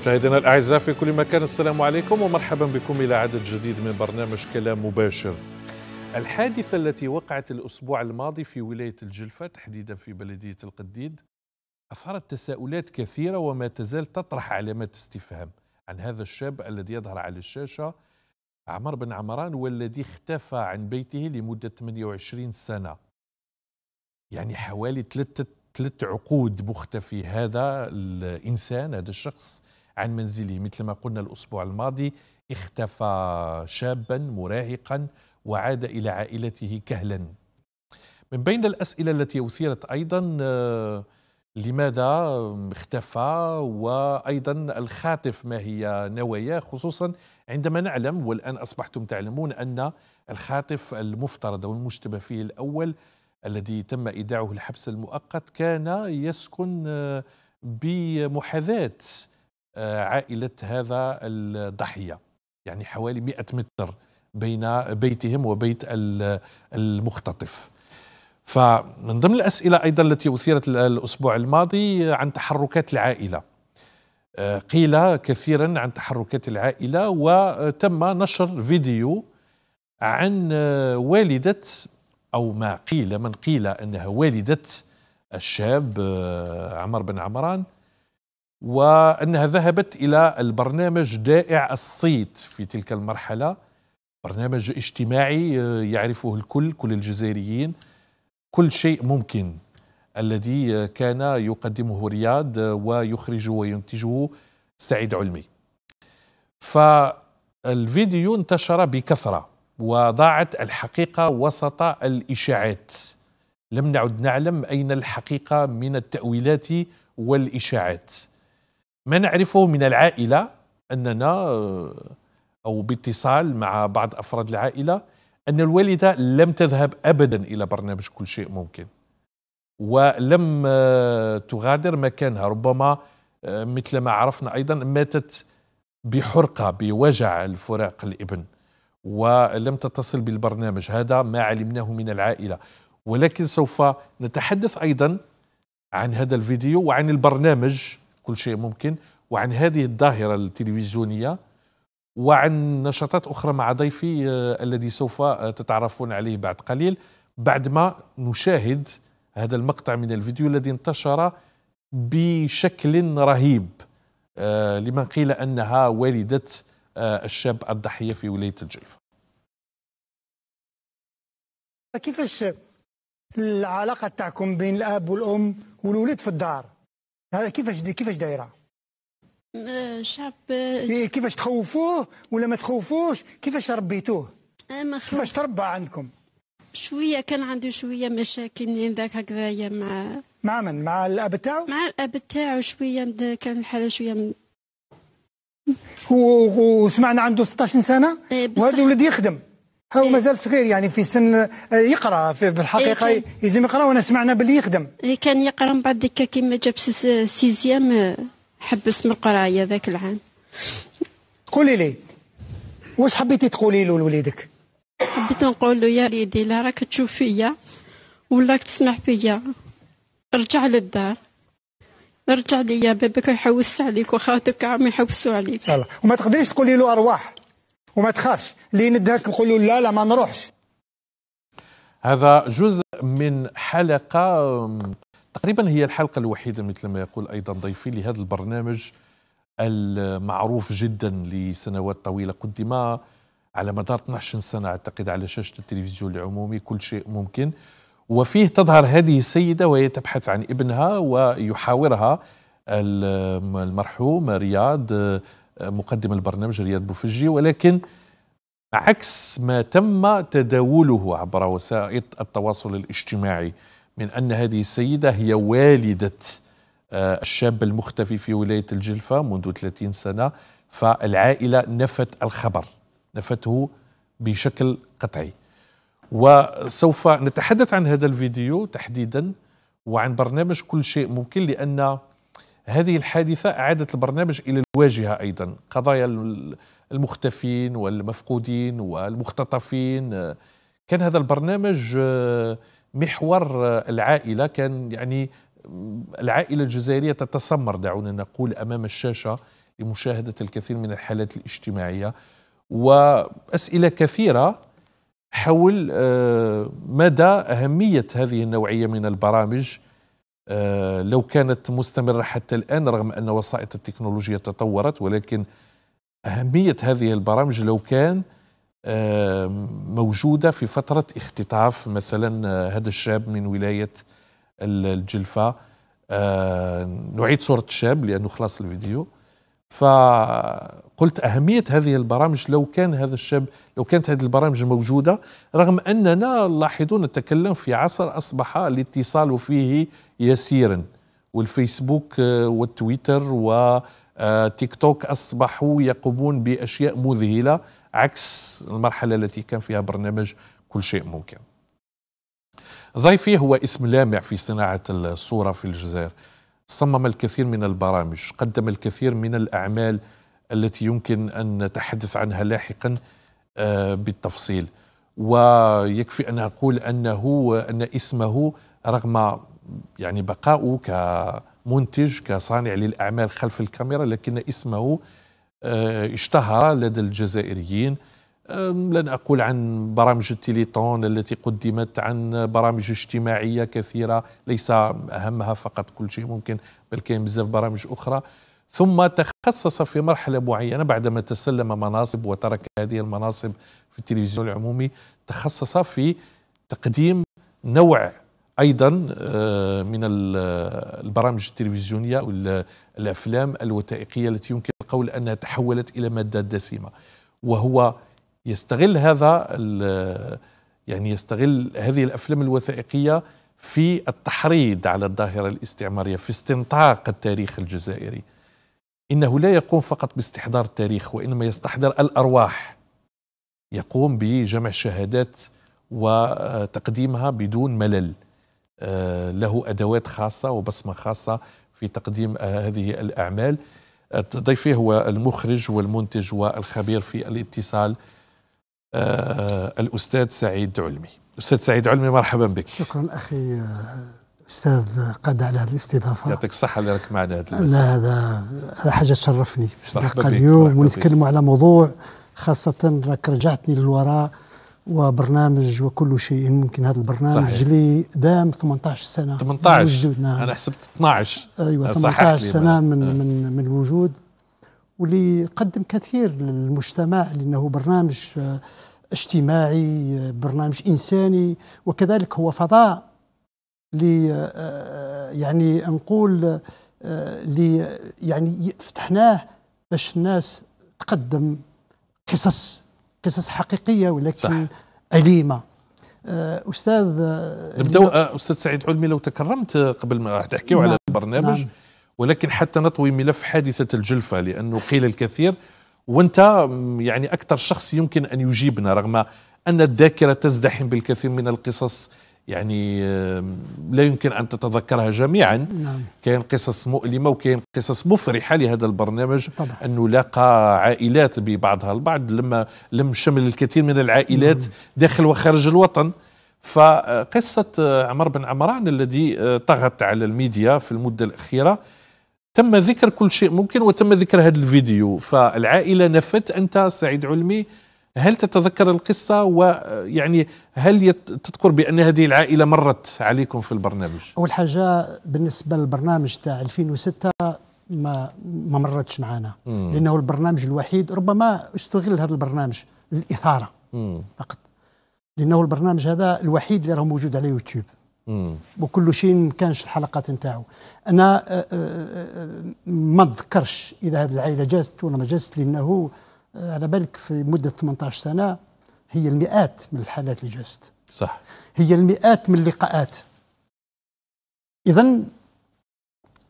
مشاهدينا الاعزاء في كل مكان السلام عليكم ومرحبا بكم الى عدد جديد من برنامج كلام مباشر. الحادثه التي وقعت الاسبوع الماضي في ولايه الجلفه تحديدا في بلديه القديد اثارت تساؤلات كثيره وما تزال تطرح علامات استفهام عن هذا الشاب الذي يظهر على الشاشه عمر بن عمران والذي اختفى عن بيته لمده 28 سنه. يعني حوالي ثلاث ثلاث عقود مختفي هذا الانسان هذا الشخص عن منزله مثل ما قلنا الأسبوع الماضي اختفى شابا مراهقا وعاد إلى عائلته كهلا من بين الأسئلة التي أثيرت أيضا آه، لماذا اختفى وأيضا الخاطف ما هي نواياه خصوصا عندما نعلم والآن أصبحتم تعلمون أن الخاطف المفترض أو فيه الأول الذي تم إيداعه الحبس المؤقت كان يسكن آه، بمحاذاة عائلة هذا الضحية يعني حوالي 100 متر بين بيتهم وبيت المختطف فمن ضمن الأسئلة أيضا التي أثيرت الأسبوع الماضي عن تحركات العائلة قيل كثيرا عن تحركات العائلة وتم نشر فيديو عن والدة أو ما قيل من قيل أنها والدة الشاب عمر بن عمران وأنها ذهبت إلى البرنامج دائع الصيت في تلك المرحلة برنامج اجتماعي آه، يعرفه الكل كل الجزائريين كل شيء ممكن الذي آه، كان يقدمه رياض آه، ويخرج وينتجه سعيد علمي فالفيديو انتشر بكثرة وضاعت الحقيقة وسط الإشاعات لم نعد نعلم أين الحقيقة من التأويلات والإشاعات ما نعرفه من العائلة أننا أو باتصال مع بعض أفراد العائلة أن الوالدة لم تذهب أبدا إلى برنامج كل شيء ممكن ولم آه، تغادر مكانها ربما آه، مثل ما عرفنا أيضا ماتت بحرقة بوجع الفراق الابن ولم تتصل بالبرنامج هذا ما علمناه من العائلة ولكن سوف نتحدث أيضا عن هذا الفيديو وعن البرنامج كل شيء ممكن وعن هذه الظاهرة التلفزيونية وعن نشاطات أخرى مع ضيفي آه، الذي سوف آه، تتعرفون عليه بعد قليل بعدما نشاهد هذا المقطع من الفيديو الذي انتشر بشكل رهيب آه، لمن قيل أنها والدة الشاب الضحية في ولاية الجلفة كيفاش العلاقة تاعكم بين الأب والأم والولد في الدار هذا كيفاش كيفاش دايره شعب إيه، كيفاش تخوفوه ولا ما تخوفوش كيفاش ربيتوه كيفاش تربى عندكم شويه كان عنده شويه مشاكل من ذاك هكذايا مع مع من مع الاب تاعو مع الاب تاعو شويه كان الحاله شويه من... وسمعنا عنده 16 سنه إيه، وهذا الولد يخدم هو إيه. مازال صغير يعني في سن آه، يقرا في بالحقيقه يلزم إيه، يقرا وانا سمعنا باللي يخدم إيه، كان يقرا من بعد ديكا كيما جاب سيزيام آه، حبس من القرايه ذاك العام قولي لي واش حبيتي تقولي له لوليدك حبيت نقول له يا ريدي لا راك تشوف فيا ولا تسمع فيا رجع للدار رجع ليا بابك يحوس عليك وخاتك عم يحوسوا عليك وما تقدريش تقولي له ارواح وما تخافش اللي ندهك نقول لا لا ما نروحش هذا جزء من حلقة تقريبا هي الحلقة الوحيدة مثل ما يقول أيضا ضيفي لهذا البرنامج المعروف جدا لسنوات طويلة قدم على مدار 12 سنة أعتقد على شاشة التلفزيون العمومي كل شيء ممكن وفيه تظهر هذه السيدة وهي تبحث عن ابنها ويحاورها المرحوم رياض مقدم البرنامج رياض بوفجي ولكن عكس ما تم تداوله عبر وسائط التواصل الاجتماعي من أن هذه السيدة هي والدة آه، الشاب المختفي في ولاية الجلفة منذ 30 سنة فالعائلة نفت الخبر نفته بشكل قطعي وسوف نتحدث عن هذا الفيديو تحديدا وعن برنامج كل شيء ممكن لأن هذه الحادثة أعادت البرنامج إلى الواجهة أيضا قضايا المختفين والمفقودين والمختطفين كان هذا البرنامج آه، محور آه، العائلة كان يعني العائلة الجزائرية تتسمر دعونا نقول أمام الشاشة لمشاهدة الكثير من الحالات الاجتماعية وأسئلة كثيرة حول آه، مدى أهمية هذه النوعية من البرامج آه، لو كانت مستمرة حتى الآن رغم أن وسائط التكنولوجيا تطورت ولكن أهمية هذه البرامج لو كان آه، موجودة في فترة اختطاف مثلا آه، هذا الشاب من ولاية الجلفة نعيد صورة الشاب لأنه خلاص الفيديو فقلت أهمية هذه البرامج لو كان هذا الشاب لو كانت هذه البرامج موجودة رغم أننا لاحظون نتكلم في عصر أصبح الاتصال فيه يسيرا والفيسبوك آه، والتويتر وتيك آه، توك أصبحوا يقومون بأشياء مذهلة عكس المرحلة التي كان فيها برنامج كل شيء ممكن ضيفي هو اسم لامع في صناعة الصورة في الجزائر صمم الكثير من البرامج قدم الكثير من الأعمال التي يمكن أن نتحدث عنها لاحقا آه، بالتفصيل ويكفي أن أقول أنه أن اسمه رغم يعني بقاؤه كمنتج كصانع للأعمال خلف الكاميرا لكن اسمه آه، اشتهر لدى الجزائريين لن أقول عن برامج التليتون التي قدمت عن برامج اجتماعية كثيرة ليس أهمها فقط كل شيء ممكن بل كاين بزاف برامج أخرى ثم تخصص في مرحلة معينة بعدما تسلم مناصب وترك هذه المناصب في التلفزيون العمومي تخصص في تقديم نوع ايضا آه، من البرامج التلفزيونيه والافلام الوثائقيه التي يمكن القول انها تحولت الى ماده دسمه وهو يستغل هذا يعني يستغل هذه الافلام الوثائقيه في التحريض على الظاهره الاستعماريه في استنطاق التاريخ الجزائري انه لا يقوم فقط باستحضار التاريخ وانما يستحضر الارواح يقوم بجمع شهادات وتقديمها بدون ملل آه، له أدوات خاصة وبصمة خاصة في تقديم آه، هذه الأعمال آه، ضيفي هو المخرج والمنتج والخبير في الاتصال الأستاذ سعيد علمي أستاذ سعيد علمي مرحبا بك شكرا أخي استاذ قد على هذه الاستضافه يعطيك الصحه اللي راك معنا هذا لا هذا هذا حاجه تشرفني باش اليوم ونتكلموا على موضوع خاصه راك رجعتني للوراء وبرنامج وكل شيء ممكن هذا البرنامج صحيح. دام 18 سنه 18 من وجودنا نعم. انا حسبت 12 ايوه 18 سنه من أه. من من الوجود واللي قدم كثير للمجتمع لانه برنامج آه، اجتماعي آه، برنامج انساني وكذلك هو فضاء لي آه، يعني نقول لي يعني فتحناه باش الناس تقدم قصص قصص حقيقيه ولكن صح. اليمه آه، استاذ آه، نبداو آه، استاذ سعيد علمي لو تكرمت قبل ما نحكيو نعم. على البرنامج نعم. ولكن حتى نطوي ملف حادثه الجلفه لانه قيل الكثير وانت يعني اكثر شخص يمكن ان يجيبنا رغم ان الذاكره تزدحم بالكثير من القصص يعني لا يمكن أن تتذكرها جميعا نعم. كان قصص مؤلمة وكان قصص مفرحة لهذا البرنامج طبعا. أنه لاقى عائلات ببعضها البعض لما لم شمل الكثير من العائلات نعم. داخل وخارج الوطن فقصة آه، عمر بن عمران الذي آه، طغت على الميديا في المدة الأخيرة تم ذكر كل شيء ممكن وتم ذكر هذا الفيديو فالعائلة نفت أنت سعيد علمي هل تتذكر القصة ويعني هل تذكر بأن هذه العائلة مرت عليكم في البرنامج أول حاجة بالنسبة للبرنامج تاع 2006 ما ما مرتش معنا مم. لأنه البرنامج الوحيد ربما استغل هذا البرنامج للإثارة مم. فقط لأنه البرنامج هذا الوحيد اللي راه موجود على يوتيوب مم. وكل شيء ما كانش الحلقات نتاعو انا ما ذكرش اذا هذه العائله جازت ولا ما جازت لانه على بالك في مده 18 سنه هي المئات من الحالات اللي جازت صح هي المئات من اللقاءات اذا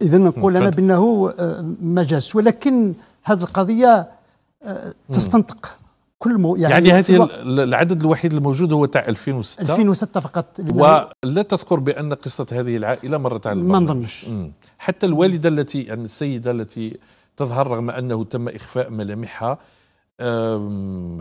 اذا نقول انا بانه آه، ما جاز ولكن هذه القضيه آه، تستنطق كل مو يعني, يعني هذه العدد الوحيد الموجود هو تاع 2006 2006 فقط ولا تذكر بان قصه هذه العائله مرت على ما نظنش حتى الوالده التي يعني السيده التي تظهر رغم انه تم اخفاء ملامحها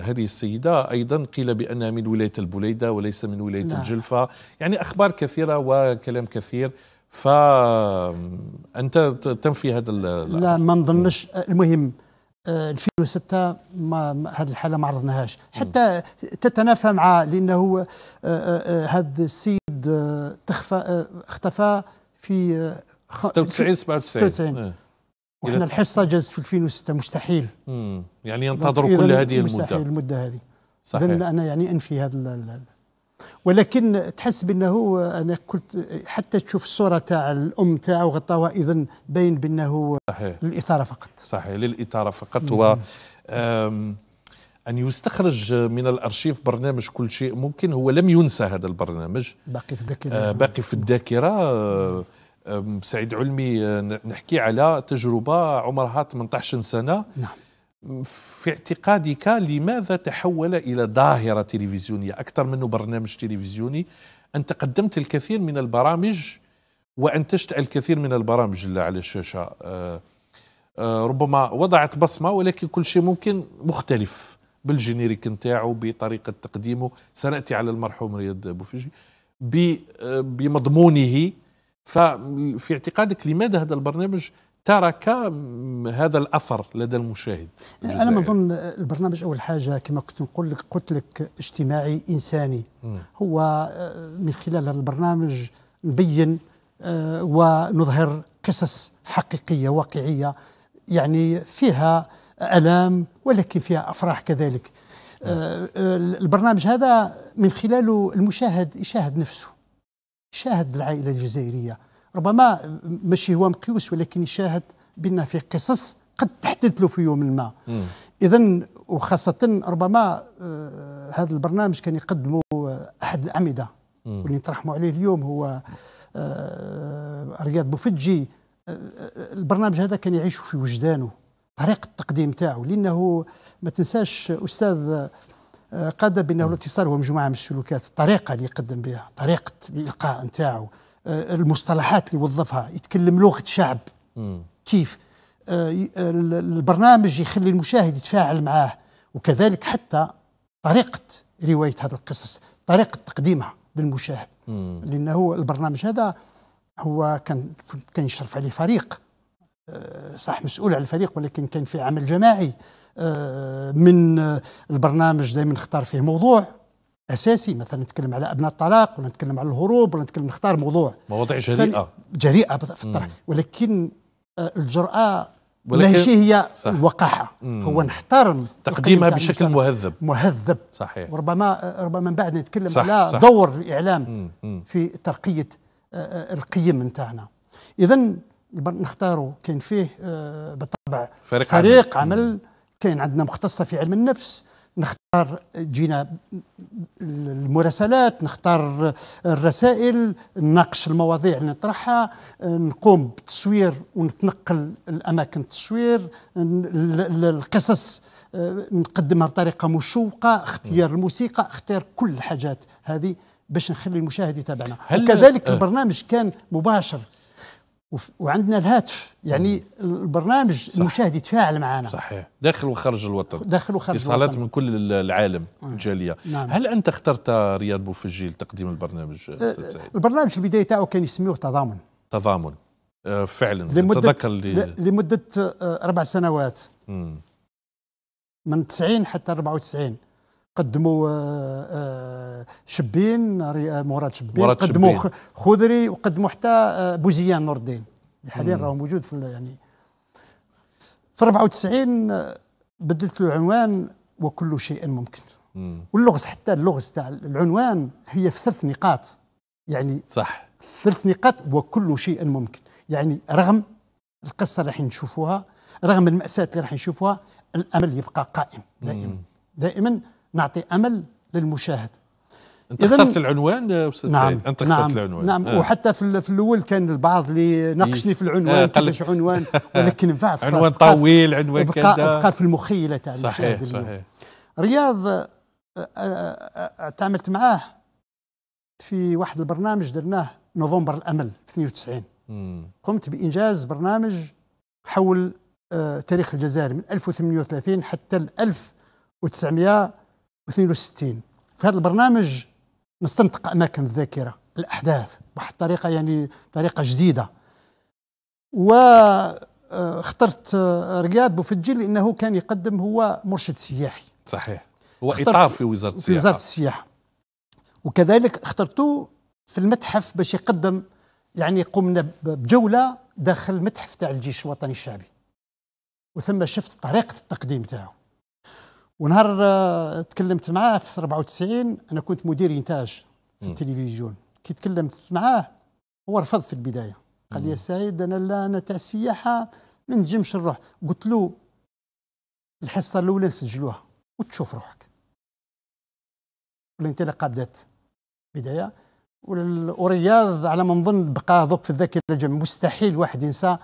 هذه السيدة أيضا قيل بأنها من ولاية البليدة وليس من ولاية لا. نعم. الجلفة يعني أخبار كثيرة وكلام كثير فأنت تنفي هذا لا ما نظنش المهم 2006 آه، ما هذه الحالة ما عرضناهاش حتى تتنافى مع لأنه هذا آه، آه، السيد تخفى اختفى في 96 97 وإحنا الحصة جاز في 2006 مستحيل مم. يعني ينتظروا كل هذه المدة مستحيل المدة هذه صحيح أنا يعني أنفي هذا ال ولكن تحس بأنه أنا قلت حتى تشوف الصورة تاع الأم تاعه غطاها إذا باين بأنه صحيح. للإثارة فقط صحيح للإثارة فقط و أن يستخرج من الأرشيف برنامج كل شيء ممكن هو لم ينسى هذا البرنامج باقي في الذاكرة آه، باقي في الذاكرة آه، سعيد علمي آه، نحكي على تجربة عمرها 18 سنة نعم. في اعتقادك لماذا تحول إلى ظاهرة تلفزيونية أكثر منه برنامج تلفزيوني أنت قدمت الكثير من البرامج وأنتجت الكثير من البرامج على الشاشة آه، آه، ربما وضعت بصمة ولكن كل شيء ممكن مختلف بالجينيريك نتاعو بطريقة تقديمه سنأتي على المرحوم رياض بوفيجي بمضمونه ففي اعتقادك لماذا هذا البرنامج ترك هذا الاثر لدى المشاهد الجزائر. انا نظن البرنامج اول حاجه كما كنت نقول لك قلت لك اجتماعي انساني م. هو آه، من خلال هذا البرنامج نبين آه، ونظهر قصص حقيقيه واقعيه يعني فيها الام ولكن فيها افراح كذلك م. نعم. آه، البرنامج هذا من خلاله المشاهد يشاهد نفسه شاهد العائلة الجزائرية ربما ماشي هو مقيوس ولكن يشاهد بأن في قصص قد تحدث له في يوم ما إذا وخاصة ربما آه هذا البرنامج كان يقدمه أحد الأعمدة واللي نترحموا عليه اليوم هو آه رياض بوفجي آه البرنامج هذا كان يعيش في وجدانه طريقة التقديم تاعه لأنه ما تنساش أستاذ قاد بانه الاتصال هو مجموعه من السلوكات الطريقه اللي يقدم بها طريقه الالقاء نتاعو آه، المصطلحات اللي وظفها يتكلم لغه شعب كيف آه، البرنامج يخلي المشاهد يتفاعل معاه وكذلك حتى طريقه روايه هذه القصص طريقه تقديمها للمشاهد لانه البرنامج هذا هو كان كان يشرف عليه فريق صح مسؤول على الفريق ولكن كان في عمل جماعي آه، من آه، البرنامج دائما نختار فيه موضوع اساسي مثلا نتكلم على ابناء الطلاق ولا نتكلم على الهروب ولا نتكلم نختار موضوع مواضيع جريئه جريئه في الطرح ولكن آه، الجراه ولكن ماشي هي الوقاحه هو نحترم تقديمها بشكل مهذب مهذب صحيح وربما ربما من بعد نتكلم صح. على صح. دور الاعلام مم. في ترقيه القيم نتاعنا اذا نختاروا كان فيه آه، بالطبع فريق, فريق عمل, عمل كاين عندنا مختصه في علم النفس نختار جينا المراسلات نختار الرسائل نناقش المواضيع اللي نطرحها نقوم بتصوير ونتنقل الاماكن التصوير القصص آه، نقدمها بطريقه مشوقه اختيار الموسيقى اختيار كل الحاجات هذه باش نخلي المشاهد يتابعنا وكذلك آه. البرنامج كان مباشر وعندنا الهاتف يعني البرنامج صح. المشاهد يتفاعل معنا صحيح داخل وخارج الوطن داخل وخارج الوطن اتصالات من كل العالم آه. الجاليه نعم. هل انت اخترت رياض بوفجيل تقديم البرنامج أه البرنامج البدايه تاعو كان يسميه تضامن تضامن أه فعلا لمدة تذكر لي... لمده آه، اربع سنوات مم. من 90 حتى 94 قدموا آه، آه، شبين آه، مراد شبين مراد قدموا شبين. خضري وقدموا حتى بوزيان نور الدين حاليا راهو موجود في يعني في 94 بدلت له عنوان وكل شيء ممكن مم. واللغز حتى اللغز تاع العنوان هي في ثلاث نقاط يعني صح ثلاث نقاط وكل شيء ممكن يعني رغم القصه اللي راح نشوفوها رغم المأساة اللي راح نشوفوها الأمل يبقى قائم دائما مم. دائما نعطي امل للمشاهد انت اخترت العنوان استاذ نعم سعيد انت نعم. اخترت نعم العنوان نعم آه. وحتى في, في الاول كان البعض اللي ناقشني في العنوان آه كيفاش عنوان آه. ولكن من بعد عنوان طويل عنوان بقى, بقى في المخيله تاع صحيح صحيح رياض آه، آه، تعاملت معاه في واحد البرنامج درناه نوفمبر الامل في 92 مم. قمت بانجاز برنامج حول تاريخ الجزائر من 1830 حتى 1900 62 في هذا البرنامج نستنطق أماكن الذاكرة الأحداث بواحد الطريقة يعني طريقة جديدة واخترت آه، آه، رياض بوفجي لأنه كان يقدم هو مرشد سياحي صحيح هو إطار في وزارة السياحة في وزارة السياحة وكذلك اخترته في المتحف باش يقدم يعني قمنا بجولة داخل المتحف تاع الجيش الوطني الشعبي وثم شفت طريقة التقديم تاعو ونهار آه، تكلمت معاه في 94 انا كنت مدير انتاج في التلفزيون كي تكلمت معاه هو رفض في البدايه قال لي يا سعيد انا لا انا تاع السياحه ما نجمش نروح قلت له الحصه الاولى نسجلوها وتشوف روحك والانطلاقه بدات بدايه والرياض على ما نظن بقى ضب في الذاكره مستحيل واحد ينسى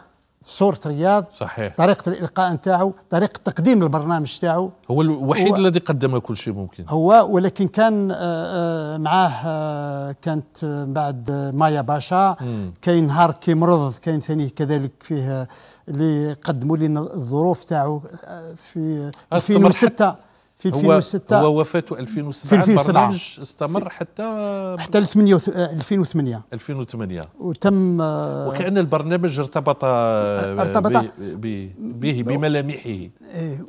صورة رياض صحيح طريقة الإلقاء نتاعو طريقة تقديم البرنامج نتاعو هو الوحيد الذي قدم كل شيء ممكن هو ولكن كان آه، آه، معاه آه، كانت بعد مايا باشا كاين نهار كيمرض كاين ثاني كذلك فيه اللي قدموا لنا الظروف تاعو في 2006 في 2006 هو, وفاته 2007 في 2007 استمر حتى حتى 2008 2008 آه، وتم آه، وكأن البرنامج ارتبط آه، ارتبط به بملامحه إيه،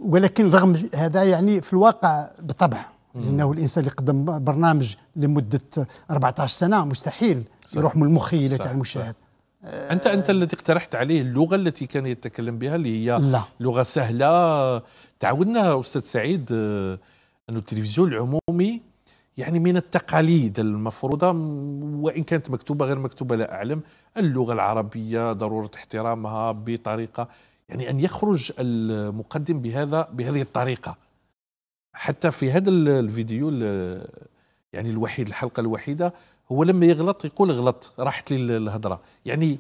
ولكن رغم هذا يعني في الواقع بالطبع لانه الانسان اللي قدم برنامج لمده 14 سنه مستحيل يروح من المخيله تاع المشاهد انت انت الذي اقترحت عليه اللغه التي كان يتكلم بها اللي هي لا. لغه سهله تعودنا استاذ سعيد آه، انه التلفزيون العمومي يعني من التقاليد المفروضه وان كانت مكتوبه غير مكتوبه لا اعلم اللغه العربيه ضروره احترامها بطريقه يعني ان يخرج المقدم بهذا بهذه الطريقه حتى في هذا الفيديو يعني الوحيد الحلقه الوحيده هو لما يغلط يقول غلط راحت لي الهضره يعني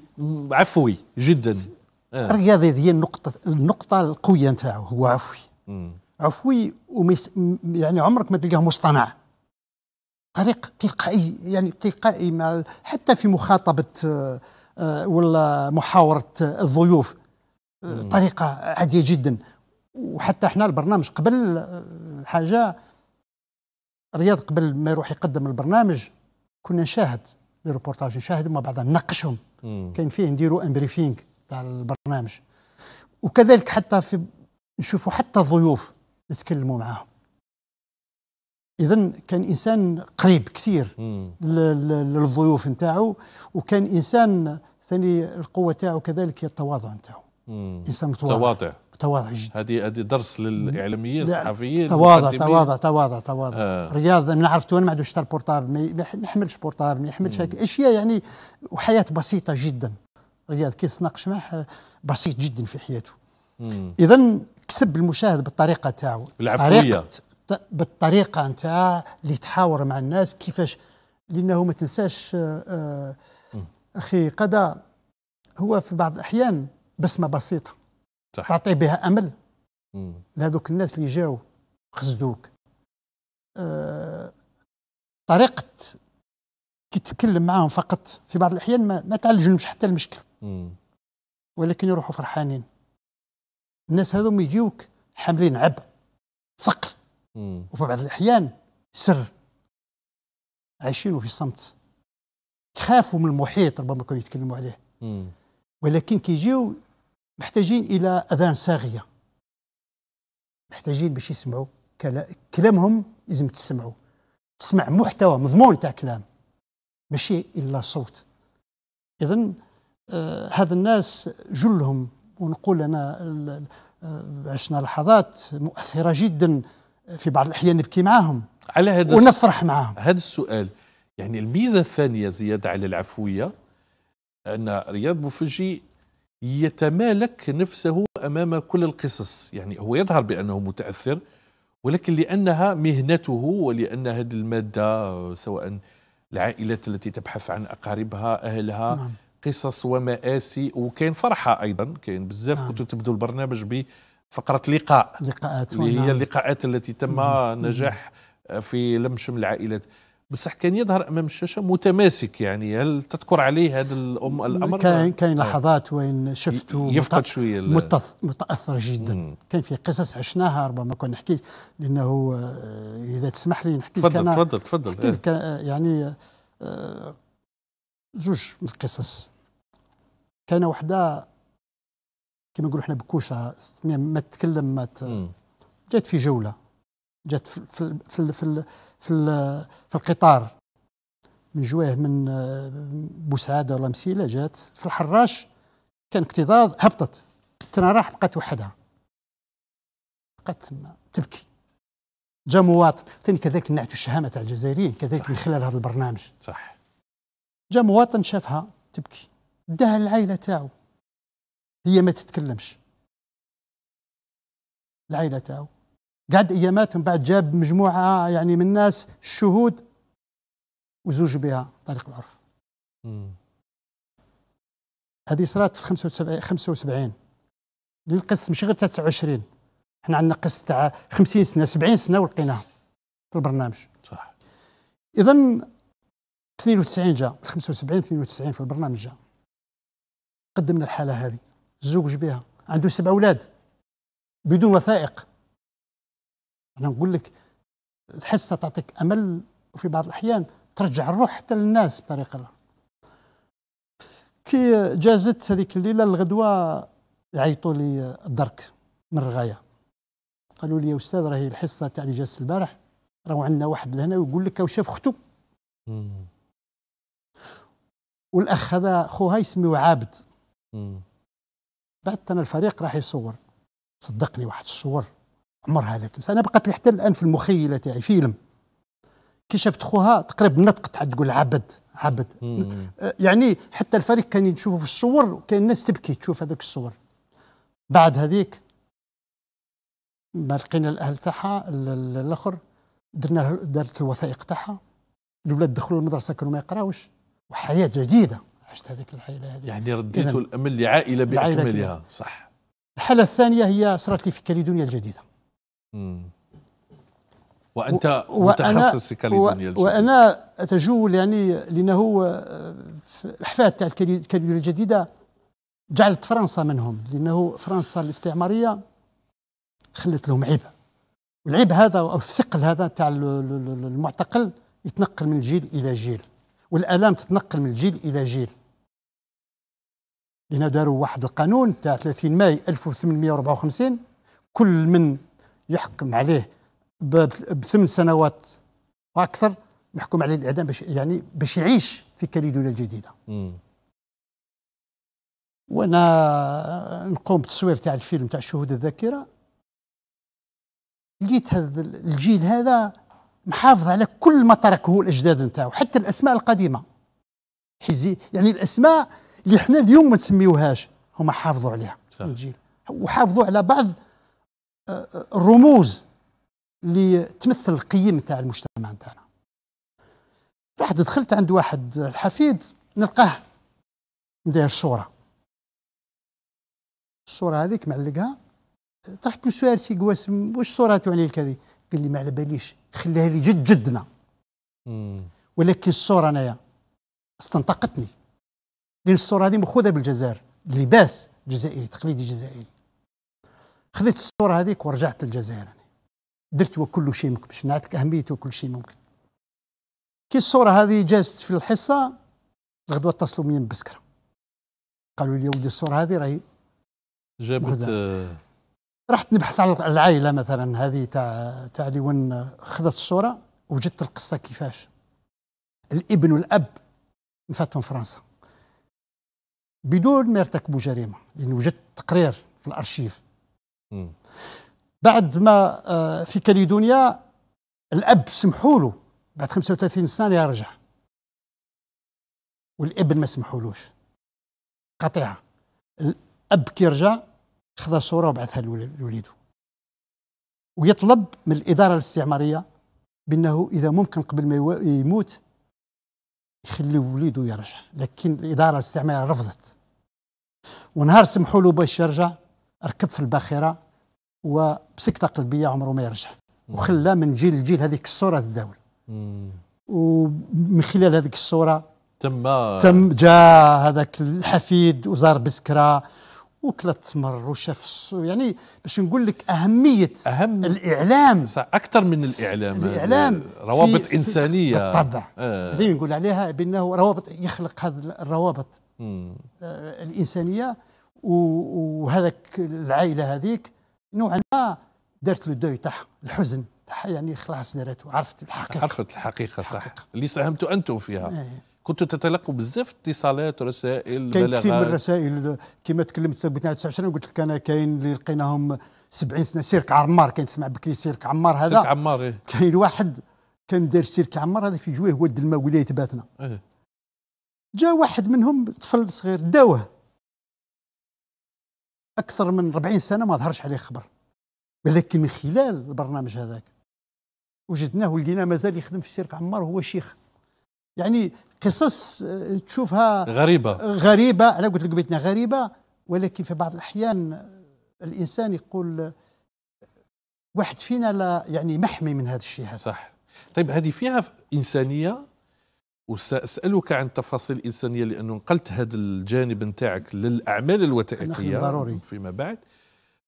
عفوي جدا آه. رياضي هي النقطه النقطه القويه نتاعو هو عفوي عفوي ومس يعني عمرك ما تلقاه مصطنع طريق تلقائي يعني تلقائي مع حتى في مخاطبه آه، ولا محاوره الضيوف آه، طريقه عاديه جدا وحتى احنا البرنامج قبل آه، حاجه رياض قبل ما يروح يقدم البرنامج كنا نشاهد لي ريبورتاج نشاهد مع بعضنا نناقشهم كان فيه نديروا ان بريفينغ تاع البرنامج وكذلك حتى في نشوفوا حتى الضيوف نتكلموا معاهم اذا كان انسان قريب كثير للضيوف نتاعو وكان انسان ثاني القوه تاعو كذلك هي التواضع نتاعو انسان متواضع تواضع متواضع جدا هذه هذه درس للاعلاميين الصحفيين تواضع تواضع تواضع تواضع آه. رياض انا عرفت وين ما عندوش حتى البورتابل ما يحملش بورتابل ما يحملش اشياء يعني وحياه بسيطه جدا رياض كي تناقش معه بسيط جدا في حياته اذا كسب المشاهد بالطريقه تاعو العفويه بالطريقه نتاع اللي تحاور مع الناس كيفاش لانه ما تنساش آه، آه، اخي قدا هو في بعض الاحيان بسمه بسيطه صح. تعطي بها امل لهذوك الناس اللي جاو خزدوك آه طريقه كي تتكلم معاهم فقط في بعض الاحيان ما, ما تعالجلهمش حتى المشكل مم. ولكن يروحوا فرحانين الناس هذوما يجيوك حاملين عبء ثقل وفي بعض الأحيان سر عايشين في صمت تخافوا من المحيط ربما كانوا يتكلموا عليه ولكن كيجيو محتاجين إلى أذان صاغية محتاجين باش يسمعوا كلامهم لازم تسمعوا تسمع محتوى مضمون تاع كلام ماشي إلا صوت إذا آه هذا الناس جلهم ونقول أنا آه، عشنا لحظات مؤثرة جدا في بعض الأحيان نبكي معاهم على هذا ونفرح معاهم هذا السؤال يعني الميزة الثانية زيادة على العفوية أن رياض بوفجي يتمالك نفسه أمام كل القصص يعني هو يظهر بأنه متأثر ولكن لأنها مهنته ولأن هذه المادة سواء العائلات التي تبحث عن أقاربها أهلها نعم. قصص ومآسي وكاين فرحة أيضا كاين بزاف آه. نعم. كنتوا تبدوا البرنامج بفقرة لقاء لقاءات اللي هي اللقاءات التي تم مم. نجاح في لم شمل العائلات بصح كان يظهر امام الشاشه متماسك يعني هل تذكر عليه هذا الأم الامر كاين كاين آه. لحظات وين شفته يفقد شويه متاثر جدا كان في قصص عشناها ربما كنا نحكي لانه آه، اذا تسمح لي نحكي تفضل تفضل تفضل إيه. آه، يعني زوج من القصص كان وحده كما نقولوا حنا بكوشه ما تتكلم ما ت... جات في جوله جات في في في في, في, في القطار من جواه من آه، بوسعاده ولا مسيله جات في الحراش كان اكتظاظ هبطت راح بقات وحدها بقات تما تبكي جا مواطن ثاني كذلك نعت الشهامه تاع الجزائريين كذلك صح. من خلال هذا البرنامج صح جا مواطن شافها تبكي داها العائله تاعو هي ما تتكلمش العائله تاعو قعد ايامات من بعد جاب مجموعه يعني من الناس الشهود وزوج بها طريق العرف هذه صارت في 75 75 للقس مش غير 29 احنا عندنا قس تاع 50 سنه 70 سنه ولقيناها في البرنامج صح اذا 92 جا 75 92 في البرنامج جا قدمنا الحالة هذه زوج بها عنده سبع أولاد بدون وثائق أنا نقول لك الحصة تعطيك أمل وفي بعض الأحيان ترجع الروح حتى للناس بطريقة كي جازت هذيك الليلة الغدوة عيطوا لي الدرك من الرغاية قالوا لي يا أستاذ راهي الحصة تاع اللي جاز البارح راهو عندنا واحد لهنا ويقول لك شاف أختو والاخ هذا خوها يسميه عابد بعد انا الفريق راح يصور صدقني واحد الصور عمرها لا تنسى انا بقات لي حتى الان في المخيله تاعي فيلم كي شافت خوها تقريبا نطقت تاع تقول عبد عبد أه، يعني حتى الفريق كان يشوفه في الصور وكان الناس تبكي تشوف هذوك الصور بعد هذيك ما لقينا الاهل تاعها الاخر درنا دارت الوثائق تاعها الاولاد دخلوا المدرسه كانوا ما يقراوش وحياه جديده عشت هذيك الحيله هذه يعني رديتوا الامل لعائله باكملها صح الحاله الثانيه هي صارت لي في كاليدونيا الجديده مم. وانت متخصص في كاليدونيا الجديده وانا اتجول يعني لانه آه، الاحفاد تاع كاليدونيا الجديده جعلت فرنسا منهم لانه فرنسا الاستعماريه خلت لهم عيب والعيب هذا او الثقل هذا تاع المعتقل يتنقل من جيل الى جيل والالام تتنقل من جيل الى جيل لان داروا واحد القانون تاع 30 ماي 1854 كل من يحكم عليه بثمان سنوات وأكثر محكوم عليه الإعدام باش يعني باش يعيش في كاليدونيا الجديدة وانا نقوم بتصوير تاع الفيلم تاع شهود الذاكره لقيت هذا الجيل هذا محافظ على كل ما تركه الاجداد نتاعو حتى الاسماء القديمه حزي يعني الاسماء اللي حنا اليوم ما نسميوهاش هما حافظوا عليها الجيل وحافظوا على بعض آه، آه، الرموز اللي تمثل القيم تاع المجتمع تاعنا واحد دخلت عند واحد الحفيد نلقاه ندير صورة الصوره هذيك معلقها طرحت له سؤال سي قواسم واش الصوره تعني لك هذه؟ قال لي ما على باليش خلاها لي جد جدنا ولكن الصوره انايا استنطقتني لان الصوره هذه مخوذه بالجزائر لباس جزائري تقليدي جزائري خذيت الصوره هذيك ورجعت للجزائر أنا. درت وكل شيء ممكن باش نعطيك اهميه وكل شيء ممكن كي الصوره هذه جازت في الحصه الغدوه اتصلوا بيا من بسكره قالوا لي ودي الصوره هذه راهي جابت آه، رحت نبحث على العائله مثلا هذه تاع تاع وين آه، خذت الصوره وجدت القصه كيفاش الابن والاب مفاتهم فرنسا بدون ما يرتكبوا جريمه لان وجدت تقرير في الارشيف بعد ما آه، في كاليدونيا الاب سمحوا له بعد 35 سنه يرجع والابن ما سمحولوش قطيعه الاب كيرجع خذا صوره وبعثها لوليده ويطلب من الاداره الاستعماريه بانه اذا ممكن قبل ما يموت يخلي وليده يرجع لكن الإدارة الاستعمارية رفضت ونهار سمحوا له باش يرجع ركب في الباخرة وبسكتة قلبية عمره ما يرجع وخلى من جيل لجيل هذيك الصورة الدولة ومن خلال هذيك الصورة تم تم جاء هذاك الحفيد وزار بسكره وكل مر وشاف يعني باش نقول لك اهميه أهم الاعلام اكثر من الاعلام الاعلام روابط في انسانيه بالطبع آه. هذه نقول عليها بانه روابط يخلق هذه الروابط آه الانسانيه وهذاك العائله هذيك نوعا ما دارت له الدوي تاعها الحزن تاعها يعني خلاص دارت عرفت الحقيقه عرفت الحقيقه, الحقيقة صح الحقيقة. اللي ساهمتوا انتم فيها آه. كنت تتلقوا بزاف اتصالات رسائل كاين كثير من الرسائل كما تكلمت ب 29 قلت لك انا كاين اللي لقيناهم 70 سنه سيرك عمار كان تسمع بكري سيرك عمار هذا سيرك عمار إيه؟ كاين واحد كان داير سيرك عمار هذا في جويه ولد الماء ولايه باتنا إيه؟ جا واحد منهم طفل صغير داوه اكثر من 40 سنه ما ظهرش عليه خبر ولكن من خلال البرنامج هذاك وجدناه ولقيناه مازال يخدم في سيرك عمار وهو شيخ يعني قصص آه، تشوفها غريبة غريبة أنا قلت لك بيتنا غريبة ولكن في بعض الأحيان الإنسان يقول آه، واحد فينا لا يعني محمي من هذا الشيء هذا صح طيب هذه فيها إنسانية وسأسألك عن تفاصيل إنسانية لأنه نقلت هذا الجانب نتاعك للأعمال الوثائقية ضروري فيما بعد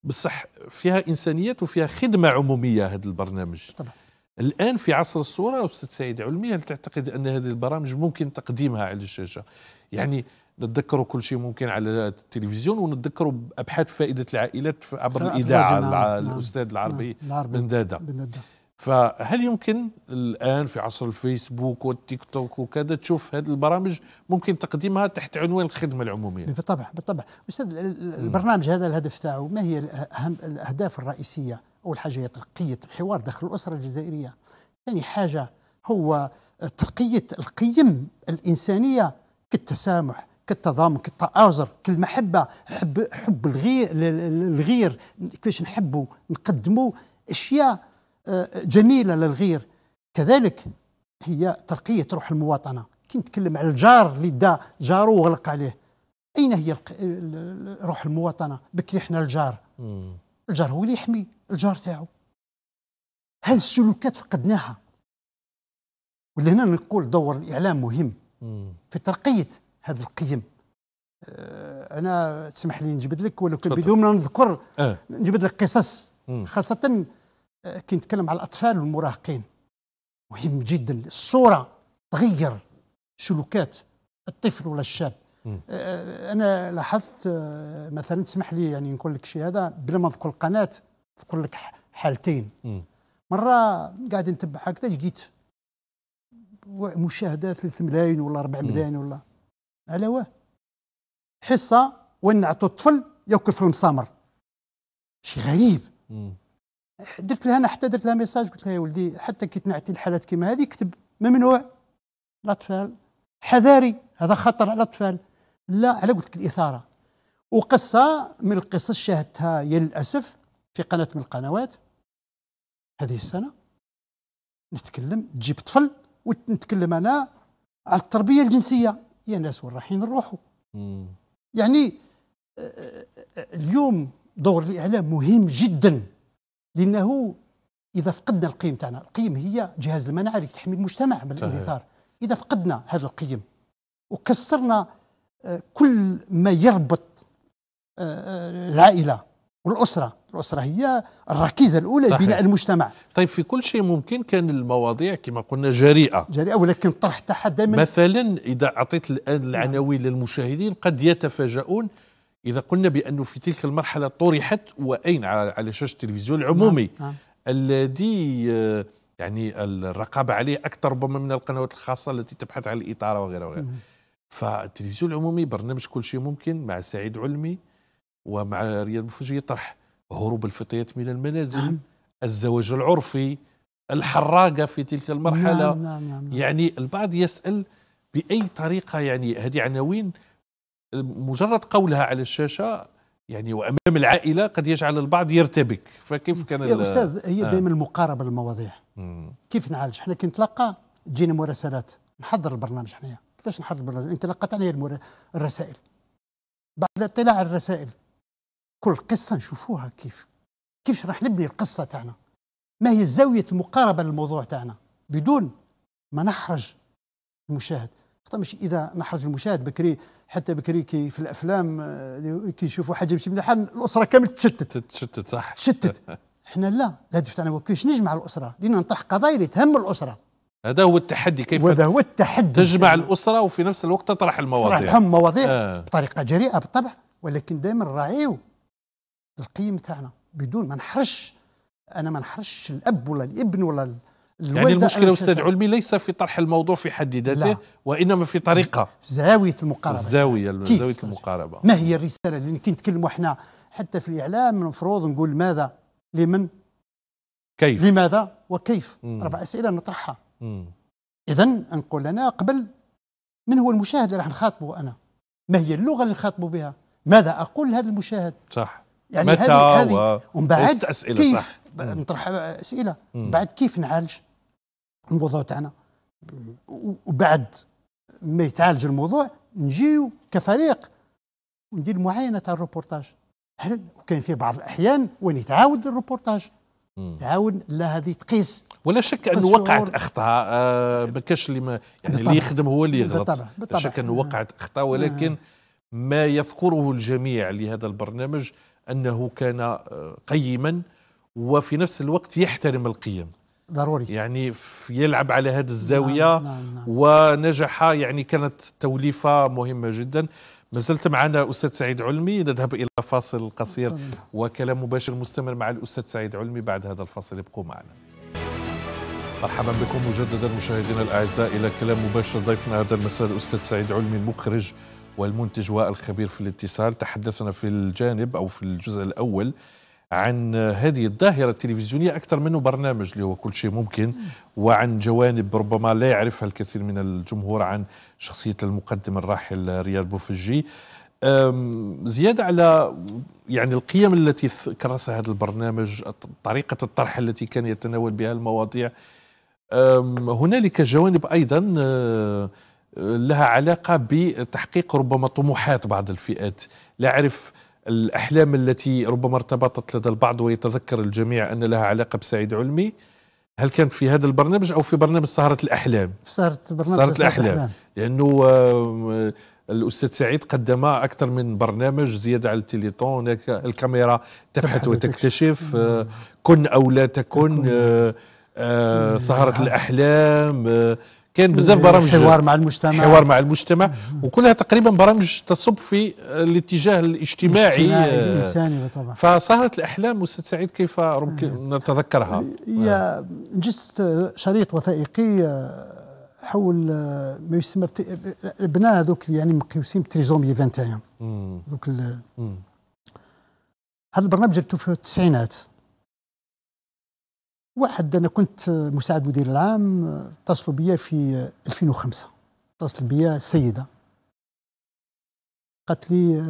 بصح فيها إنسانيات وفيها خدمة عمومية هذا البرنامج طبعا الان في عصر الصوره استاذ سعيد علمي هل تعتقد ان هذه البرامج ممكن تقديمها على الشاشه؟ يعني نتذكروا كل شيء ممكن على التلفزيون ونتذكروا ابحاث فائده العائلات عبر الاذاعه نعم،, نعم. الاستاذ العربي نعم. بن دادا فهل يمكن الان في عصر الفيسبوك والتيك توك وكذا تشوف هذه البرامج ممكن تقديمها تحت عنوان الخدمه العموميه؟ نعم، بالطبع بالطبع استاذ البرنامج هذا الهدف تاعو ما هي اهم الاهداف الرئيسيه؟ أول حاجة هي ترقية الحوار داخل الأسرة الجزائرية ثاني حاجة هو ترقية القيم الإنسانية كالتسامح كالتضامن كالتآزر كالمحبة حب, حب الغير, الغير كيفاش نحبوا نقدموا أشياء آه، جميلة للغير كذلك هي ترقية روح المواطنة كي نتكلم على الجار اللي دا جاره وغلق عليه أين هي روح المواطنة بكري احنا الجار مم. الجار هو اللي يحمي الجار تاعو هل السلوكات فقدناها ولا هنا نقول دور الاعلام مهم في ترقيه هذه القيم آه، انا تسمح لي نجبد لك ولو كان بدون ما نذكر أه. نجبد لك قصص خاصه آه، كي نتكلم على الاطفال والمراهقين مهم جدا الصوره تغير سلوكات الطفل ولا الشاب آه، انا لاحظت آه، مثلا تسمح لي يعني نقول لك شيء هذا بلا ما نذكر القناه نذكر لك حالتين مره قاعد نتبع هكذا لقيت مشاهده 3 ملايين ولا 4 ملايين ولا على واه حصه وين نعطوا الطفل ياكل في المسامر شيء غريب درت لها انا حتى درت لها ميساج قلت لها يا ولدي حتى كي تنعتي الحالات كيما هذه كتب ممنوع الاطفال حذاري هذا خطر على الاطفال لا على قلت الاثاره وقصه من القصص شاهدتها للاسف في قناه من القنوات هذه السنه نتكلم تجيب طفل ونتكلم انا على التربيه الجنسيه يا ناس وين رايحين نروحوا يعني آه، آه، آه، اليوم دور الاعلام مهم جدا لانه اذا فقدنا القيم تاعنا القيم هي جهاز المناعه اللي تحمي المجتمع من الاندثار اذا فقدنا هذه القيم وكسرنا آه، كل ما يربط آه، آه، العائله والاسره الاسره هي الركيزه الاولى صحيح. لبناء المجتمع طيب في كل شيء ممكن كان المواضيع كما قلنا جريئه جريئه ولكن الطرح تاعها دائما مثلا اذا اعطيت الان نعم. العناوين للمشاهدين قد يتفاجؤون اذا قلنا بانه في تلك المرحله طرحت واين على شاشه التلفزيون العمومي نعم. نعم. الذي يعني الرقابه عليه اكثر ربما من القنوات الخاصه التي تبحث عن الاثاره وغيرها وغيرها فالتلفزيون العمومي برنامج كل شيء ممكن مع سعيد علمي ومع رياض مفجي يطرح هروب الفتيات من المنازل نعم. الزواج العرفي الحراقه في تلك المرحله نعم،, نعم نعم نعم. يعني البعض يسال باي طريقه يعني هذه عناوين مجرد قولها على الشاشه يعني وامام العائله قد يجعل البعض يرتبك فكيف كان يا استاذ هي آه. دائما المقاربه للمواضيع كيف نعالج احنا كي نتلقى تجينا مراسلات نحضر البرنامج حنايا عرفناش نحرر انت انطلاقت علي الرسائل بعد اطلاع على الرسائل كل قصه نشوفوها كيف كيفاش راح نبني القصه تاعنا ما هي زاويه المقاربه للموضوع تاعنا بدون ما نحرج المشاهد خاطر مش اذا نحرج المشاهد بكري حتى بكري كي في الافلام آه، كي يشوفوا حاجه مش مليحه الاسره كامل تشتت تشتت صح تشتت احنا لا الهدف تاعنا هو كيفاش نجمع الاسره لان نطرح قضايا اللي تهم الاسره هذا هو التحدي كيف وهذا هو التحدي تجمع الاسره وفي نفس الوقت تطرح المواضيع تطرح مواضيع آه. بطريقه جريئه بالطبع ولكن دائما راعيو القيم تاعنا بدون ما نحرش انا ما نحرش الاب ولا الابن ولا يعني المشكله استاذ علمي ليس في طرح الموضوع في حد ذاته وانما في طريقه في زاويه المقاربه الزاويه زاويه المقاربه ما هي الرساله اللي كي نتكلموا احنا حتى في الاعلام المفروض نقول ماذا لمن كيف لماذا وكيف اربع اسئله نطرحها اذا نقول لنا قبل من هو المشاهد اللي راح نخاطبه انا ما هي اللغه اللي نخاطبه بها ماذا اقول لهذا المشاهد صح يعني متى هذه و... ومن بعد اسئله كيف صح نطرح اسئله من بعد كيف نعالج الموضوع تاعنا وبعد ما يتعالج الموضوع نجيو كفريق وندير معاينه تاع الروبورتاج هل وكان في بعض الاحيان وين يتعاود الروبورتاج تعاون لا هذه تقيس ولا شك انه وقعت اخطاء آه ما كاش اللي يعني اللي يخدم هو اللي يغلط بالطبع. بالطبع. لا شك انه وقعت اخطاء ولكن ما يذكره الجميع لهذا البرنامج انه كان آه، قيما وفي نفس الوقت يحترم القيم ضروري يعني يلعب على هذه نعم، الزاويه نعم نعم نعم. ونجح يعني كانت توليفه مهمه جدا زلت معنا أستاذ سعيد علمي نذهب إلى فاصل قصير وكلام مباشر مستمر مع الأستاذ سعيد علمي بعد هذا الفاصل ابقوا معنا مرحبا بكم مجددا مشاهدينا الأعزاء إلى كلام مباشر ضيفنا هذا المساء الأستاذ سعيد علمي المخرج والمنتج والخبير في الاتصال تحدثنا في الجانب أو في الجزء الأول عن هذه الظاهرة التلفزيونية أكثر منه برنامج اللي هو كل شيء ممكن وعن جوانب ربما لا يعرفها الكثير من الجمهور عن شخصية المقدم الراحل ريال بوفجي زيادة على يعني القيم التي كرسها هذا البرنامج طريقة الطرح التي كان يتناول بها المواضيع هنالك جوانب أيضا أه، أه، لها علاقة بتحقيق ربما طموحات بعض الفئات لا أعرف الأحلام التي ربما ارتبطت لدى البعض ويتذكر الجميع أن لها علاقة بسعيد علمي هل كانت في هذا البرنامج أو في برنامج سهرة الأحلام في سهرة برنامج سهرة الأحلام, الأحلام. لأنه آه، الأستاذ سعيد قدم أكثر من برنامج زيادة على التليتون الكاميرا تبحث وتكتشف آه، كن أو لا تكن سهرة آه، الأحلام كان بزاف برامج حوار مع المجتمع حوار مع المجتمع وكلها تقريبا برامج تصب في الاتجاه الاجتماعي آه، الانساني طبعا فصارت الاحلام استاذ سعيد كيف ممكن آه. نتذكرها؟ هي آه. جست شريط وثائقي حول ما يسمى ابناء هذوك يعني مقيوسين بتريزومي 21 هذوك هذا البرنامج جبته في التسعينات واحد انا كنت مساعد مدير العام اتصلوا بيا في 2005 اتصل بيا سيده قالت لي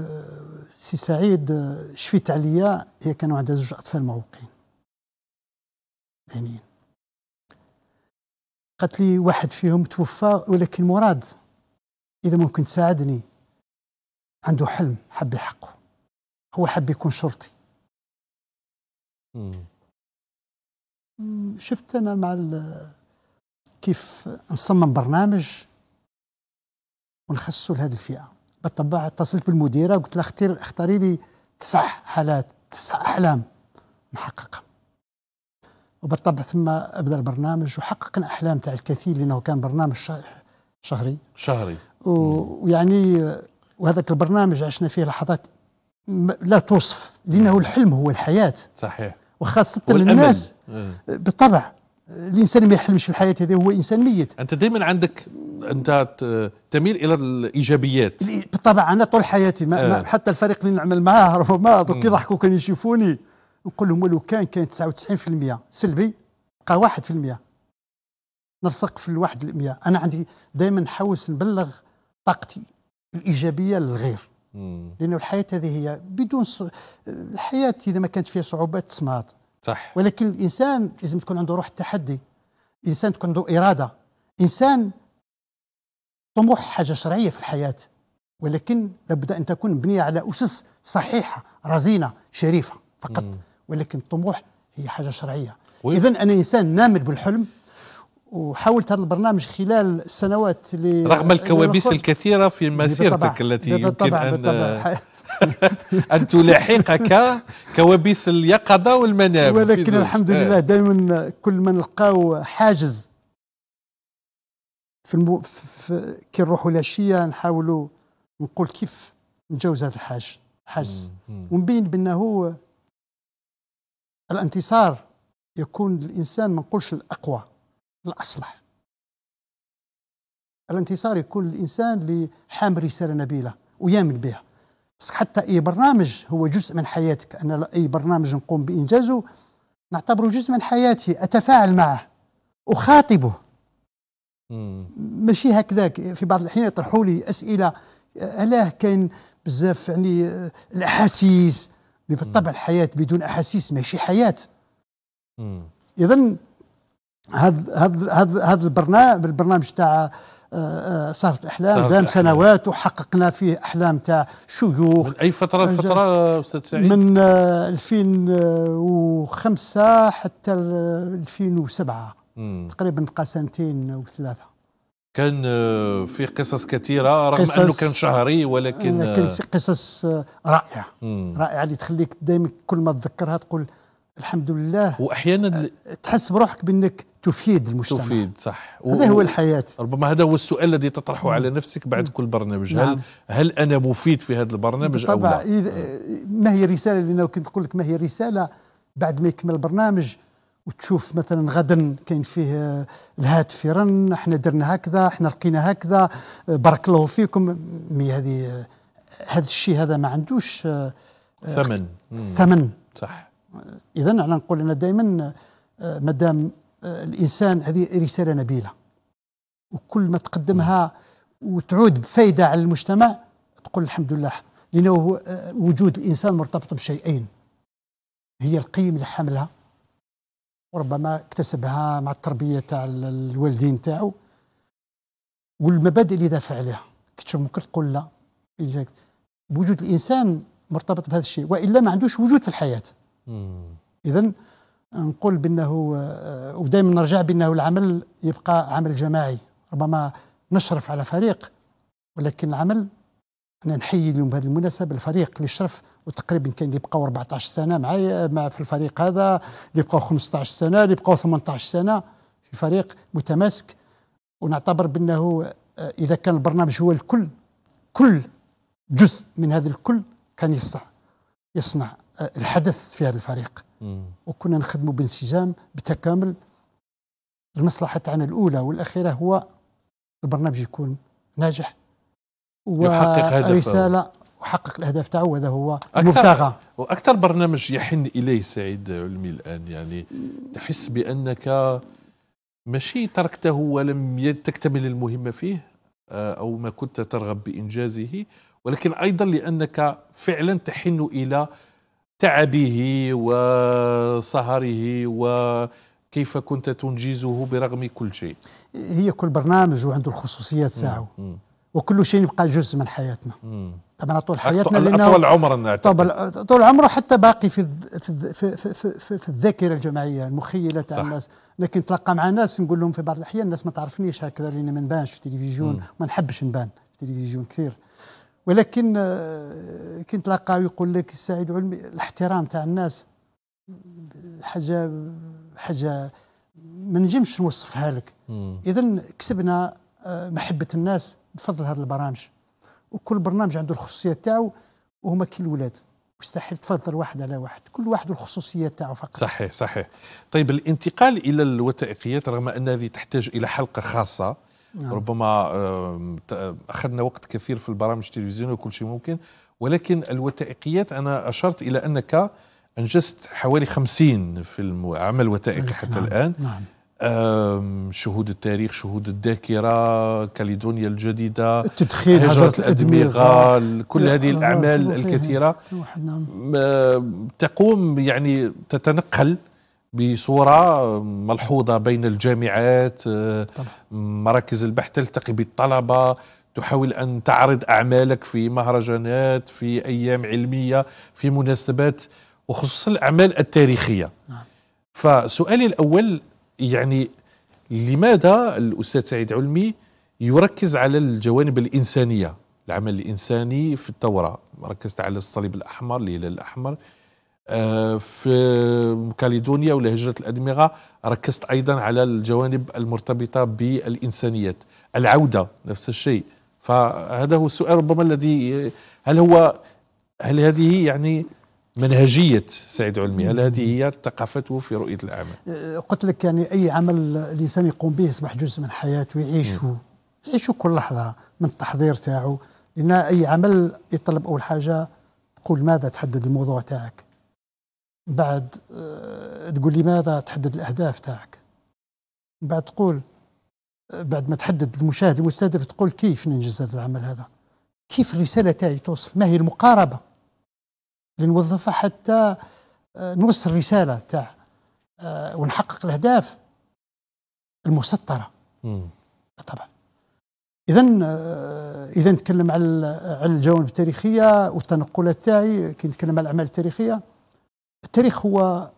سي سعيد شفيت عليا هي كانوا عندها زوج اطفال معوقين دينيين قالت لي واحد فيهم توفى ولكن مراد اذا ممكن تساعدني عنده حلم حب يحقه هو حب يكون شرطي شفت انا مع كيف نصمم برنامج ونخصصه لهذه الفئه بالطبع اتصلت بالمديره قلت لها اختير اختاري لي تسع حالات تسع احلام نحققها وبالطبع ثم ابدا البرنامج وحققنا احلام تاع الكثير لانه كان برنامج شهري شهري ويعني وهذاك البرنامج عشنا فيه لحظات لا توصف لانه نعم. الحلم هو الحياه صحيح وخاصه الناس آه. بالطبع الانسان ما يحلمش في الحياه هذه هو انسان ميت انت دائما عندك انت تميل الى الايجابيات بالطبع انا طول حياتي ما آه. ما حتى الفريق اللي نعمل معاه ربما دوك يضحكوا كان يشوفوني نقول لهم ولو كان كان 99% سلبي بقى 1% نرسق في الواحد المية أنا عندي دائما نحاول نبلغ طاقتي الإيجابية للغير لانه الحياه هذه هي بدون ص... الحياه اذا ما كانت فيها صعوبات تصمات صح ولكن الانسان لازم تكون عنده روح التحدي انسان تكون عنده اراده انسان طموح حاجه شرعيه في الحياه ولكن لابد ان تكون مبنيه على اسس صحيحه رزينه شريفه فقط ولكن الطموح هي حاجه شرعيه اذا انا انسان نامل بالحلم وحاولت هذا البرنامج خلال السنوات اللي رغم الكوابيس اللي الكثيرة في مسيرتك التي يمكن بالطبع أن أن تلاحقك كوابيس اليقظة والمنام ولكن الحمد آه. لله دائما كل ما نلقاو حاجز في, المو... في كي نروحوا العشية نحاولوا نقول كيف نتجاوز هذا الحاجز حاجز ونبين بأنه الانتصار يكون للإنسان ما نقولش الأقوى الأصلح الانتصار يكون الإنسان لحامل رسالة نبيلة ويامن بها حتى أي برنامج هو جزء من حياتك أنا أي برنامج نقوم بإنجازه نعتبره جزء من حياتي أتفاعل معه أخاطبه ماشي هكذاك في بعض الأحيان يطرحوا لي أسئلة ألاه كاين بزاف يعني آه، الأحاسيس بالطبع الحياة بدون أحاسيس ماشي حياة إذا هذا هذا هذا هذا البرنامج البرنامج تاع احلام آه، آه، الأحلام دام سنوات وحققنا فيه أحلام تاع شيوخ من أي فترة آه، فترة أستاذ سعيد؟ من 2005 حتى 2007 مم. تقريبا بقى سنتين أو ثلاثة كان في قصص كثيرة رغم قصص أنه كان شهري ولكن قصص رائعة مم. رائعة اللي تخليك دائما كل ما تذكرها تقول الحمد لله واحيانا أه، تحس بروحك بانك تفيد المجتمع تفيد صح هذا هو الحياه ربما هذا هو السؤال الذي تطرحه على نفسك بعد نعم. كل برنامج نعم. هل هل انا مفيد في هذا البرنامج او لا إذ آه. ما هي الرساله اللي انا كنت نقول لك ما هي الرساله بعد ما يكمل البرنامج وتشوف مثلا غدا كاين فيه الهاتف يرن احنا درنا هكذا احنا لقينا هكذا آه، بارك الله فيكم مي هذه هذا الشيء هذا ما عندوش ثمن ثمن صح اذا انا نقول ان دائما آه، مدام آه، الانسان هذه رساله نبيله وكل ما تقدمها وتعود بفائده على المجتمع تقول الحمد لله لانه آه، وجود الانسان مرتبط بشيئين هي القيم اللي حملها وربما اكتسبها مع التربيه تاع الوالدين تاعو والمبادئ اللي دافع عليها كتشوف ممكن تقول لا وجود الانسان مرتبط بهذا الشيء والا ما عندوش وجود في الحياه اذا نقول بانه آه، ودائما نرجع بانه العمل يبقى عمل جماعي ربما نشرف على فريق ولكن العمل انا نحيي اليوم بهذه المناسبه الفريق اللي شرف وتقريبا كان اللي بقاو 14 سنه معايا مع في الفريق هذا اللي بقاو 15 سنه اللي بقاو 18 سنه في فريق متماسك ونعتبر بانه آه، اذا كان البرنامج هو الكل كل جزء من هذا الكل كان يصنع يصنع الحدث في هذا الفريق وكنا نخدموا بانسجام بتكامل المصلحة تاعنا الأولى والأخيرة هو البرنامج يكون ناجح ويحقق هدفه رسالة وحقق الأهداف تاعو وهذا هو المبتغى وأكثر برنامج يحن إليه سعيد علمي الآن يعني تحس بأنك ماشي تركته ولم تكتمل المهمة فيه آه، أو ما كنت ترغب بإنجازه ولكن أيضا لأنك فعلا تحن إلى تعبه وسهره وكيف كنت تنجزه برغم كل شيء هي كل برنامج وعنده الخصوصيات تاعو وكل شيء يبقى جزء من حياتنا طبعا طول حياتنا لانه طول عمرنا طول عمره حتى باقي في في في, في, في, الذاكره الجماعيه المخيله تاع الناس لكن تلقى مع ناس نقول لهم في بعض الاحيان الناس ما تعرفنيش هكذا لاني ما نبانش في التلفزيون ما نحبش نبان في التلفزيون كثير ولكن آه، كنت تلقى يقول لك سعيد علمي الاحترام تاع الناس حاجه حاجه ما نجمش نوصفها لك اذا كسبنا آه، محبه الناس بفضل هذه البرامج وكل برنامج عنده الخصوصيه تاعو وهما كي الولاد مستحيل تفضل واحد على واحد كل واحد الخصوصيه تاعو فقط صحيح صحيح طيب الانتقال الى الوثائقيات رغم ان هذه تحتاج الى حلقه خاصه نعم. ربما اخذنا وقت كثير في البرامج التلفزيونيه وكل شيء ممكن ولكن الوثائقيات انا اشرت الى انك انجزت حوالي 50 فيلم عمل وثائقي حتى نعم. الان نعم. شهود التاريخ شهود الذاكرة كاليدونيا الجديدة التدخين هجرة الأدمغة كل هذه الأعمال الكثيرة نعم. تقوم يعني تتنقل بصورة ملحوظة بين الجامعات آه، مراكز البحث تلتقي بالطلبة تحاول أن تعرض أعمالك في مهرجانات في أيام علمية في مناسبات وخصوصا الأعمال التاريخية نعم. فسؤالي الأول يعني لماذا الأستاذ سعيد علمي يركز على الجوانب الإنسانية العمل الإنساني في الثورة ركزت على الصليب الأحمر الهلال الأحمر آه، في كاليدونيا ولهجرة الأدمغة ركزت أيضا على الجوانب المرتبطة بالإنسانية العودة نفس الشيء فهذا هو السؤال ربما الذي هل هو هل هذه يعني منهجية سعيد علمي هل هذه هي ثقافته في رؤية الأعمال آه، قلت لك يعني أي عمل الإنسان يقوم به يصبح جزء من حياته يعيشه يعيشه كل لحظة من التحضير تاعه لأن أي عمل يطلب أول حاجة تقول ماذا تحدد الموضوع تاعك بعد آه، تقول لماذا تحدد الاهداف تاعك بعد تقول آه، بعد ما تحدد المشاهد المستهدف تقول كيف ننجز هذا العمل هذا كيف الرساله تاعي توصل ما هي المقاربه لنوظفها حتى آه، نوصل الرساله تاع ونحقق الاهداف المسطره مم. طبعا اذا اذا نتكلم على على الجوانب التاريخيه والتنقلات تاعي كي نتكلم على الاعمال التاريخيه التاريخ هو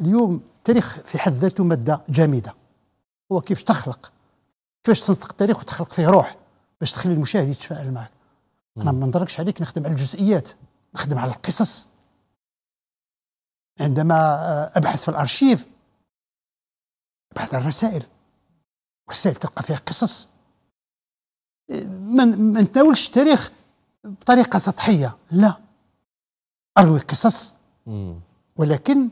اليوم التاريخ في حد ذاته ماده جامده هو كيفاش تخلق كيفاش تنطق التاريخ وتخلق فيه روح باش تخلي المشاهد يتفاعل معك انا ما نضركش عليك نخدم على الجزئيات نخدم على القصص عندما آه، ابحث في الارشيف ابحث عن الرسائل رسائل تلقى فيها قصص ما نتناولش التاريخ بطريقه سطحيه لا اروي قصص ولكن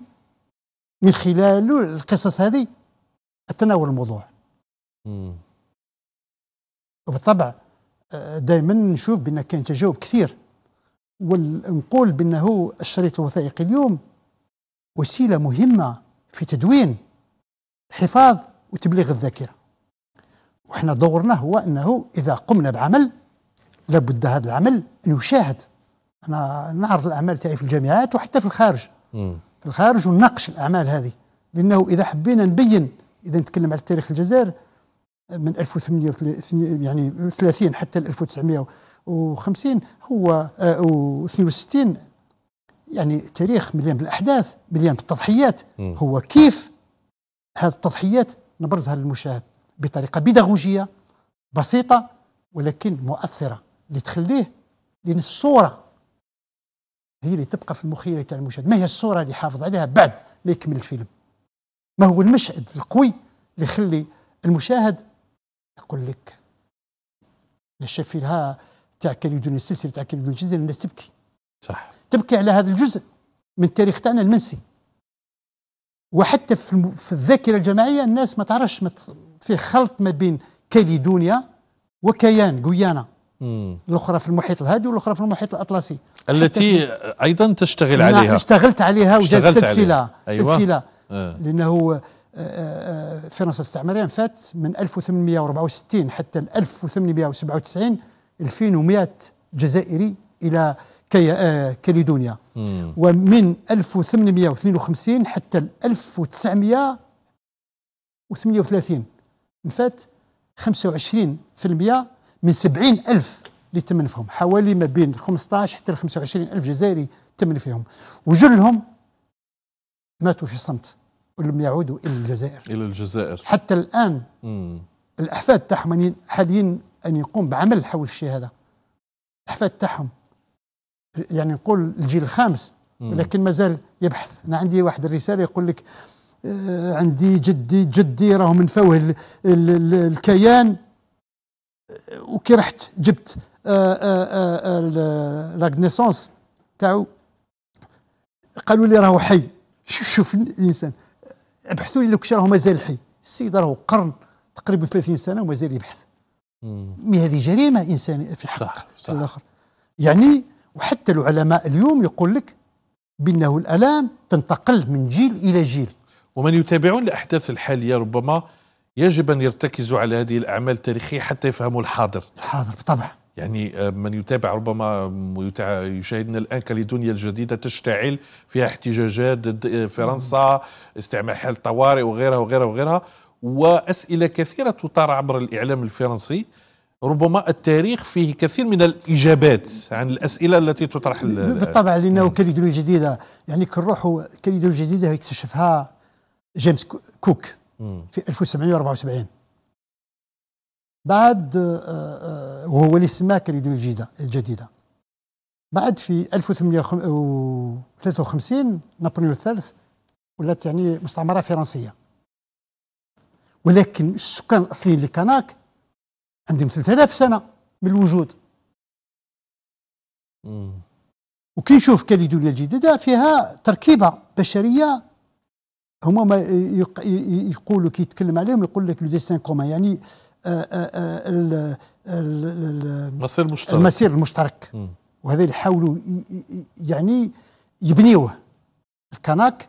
من خلال القصص هذه اتناول الموضوع وبالطبع آه، دائما نشوف بان كان تجاوب كثير ونقول بانه الشريط الوثائقي اليوم وسيله مهمه في تدوين حفاظ وتبليغ الذاكره وحنا دورنا هو انه اذا قمنا بعمل لابد هذا العمل ان يشاهد انا نعرض الاعمال تاعي في الجامعات وحتى في الخارج في الخارج ونناقش الأعمال هذه لأنه إذا حبينا نبين إذا نتكلم على تاريخ الجزائر من 1830 يعني 30 حتى 1950 هو آه، و 62 يعني تاريخ مليان بالاحداث مليان بالتضحيات م. هو كيف هذه التضحيات نبرزها للمشاهد بطريقه بيداغوجيه بسيطه ولكن مؤثره اللي تخليه لان الصوره هي اللي تبقى في المخيله تاع المشاهد ما هي الصوره اللي حافظ عليها بعد ما يكمل الفيلم ما هو المشهد القوي اللي يخلي المشاهد يقول لك الشاف تاع كاليدونيا السلسله تاع كاليدونيا الجزائر الناس تبكي صح تبكي على هذا الجزء من التاريخ تاعنا المنسي وحتى في, الم... في الذاكره الجماعيه الناس ما تعرفش مت... في خلط ما بين كاليدونيا وكيان غويانا الاخرى في المحيط الهادي والاخرى في المحيط الاطلسي التي ايضا تشتغل نعم، عليها اشتغلت عليها وجات سلسله أيوة. سلسله آه. لانه آه، آه، فرنسا الاستعماريه فات من 1864 حتى 1897 2100 جزائري الى آه، كاليدونيا ومن 1852 حتى 1938 فات 25% من 70 ألف اللي تمن فيهم حوالي ما بين 15 حتى 25 ألف جزائري تمن فيهم وجلهم ماتوا في صمت ولم يعودوا إلى الجزائر إلى الجزائر حتى الآن مم. الأحفاد تاعهم يعني حاليا أن يقوم بعمل حول الشيء هذا الأحفاد تاعهم يعني نقول الجيل الخامس ولكن مازال يبحث أنا عندي واحد الرسالة يقول لك آه، عندي جدي جدي راهو من فوه الكيان وكي رحت جبت آه، آه، آه، لاكنيسونس تاعو قالوا لي راهو حي شوف شوف الانسان ابحثوا لي لو كان راهو مازال حي السيد راهو قرن تقريبا 30 سنه ومازال يبحث مي هذه جريمه انسانيه في حق صح في الاخر يعني وحتى العلماء اليوم يقول لك بانه الالام تنتقل من جيل الى جيل ومن يتابعون الاحداث الحاليه ربما يجب أن يرتكزوا على هذه الأعمال التاريخية حتى يفهموا الحاضر الحاضر بالطبع يعني آه، من يتابع ربما يشاهدنا الآن كاليدونيا الجديدة تشتعل فيها احتجاجات ضد آه، فرنسا استعمال حال الطوارئ وغيرها وغيرها وغيرها وأسئلة كثيرة تطار عبر الإعلام الفرنسي ربما التاريخ فيه كثير من الاجابات عن الاسئله التي تطرح بالطبع آه، لانه كاليدونيا الجديده يعني كنروحوا كاليدونيا الجديده اكتشفها جيمس كوك في 1774 بعد آه، آه، وهو اللي سماه كان الجديدة, الجديدة بعد في 1853 نابليون الثالث ولات يعني مستعمرة فرنسية ولكن السكان الأصليين لكناك عندهم 3000 سنة من الوجود وكي نشوف كاليدونيا الجديدة فيها تركيبة بشرية هما ما يقولوا كي يتكلم عليهم يقول لك لو ديسان كومان يعني آه، آه، المسير المشترك المسير المشترك وهذا اللي حاولوا يعني يبنيوه الكناك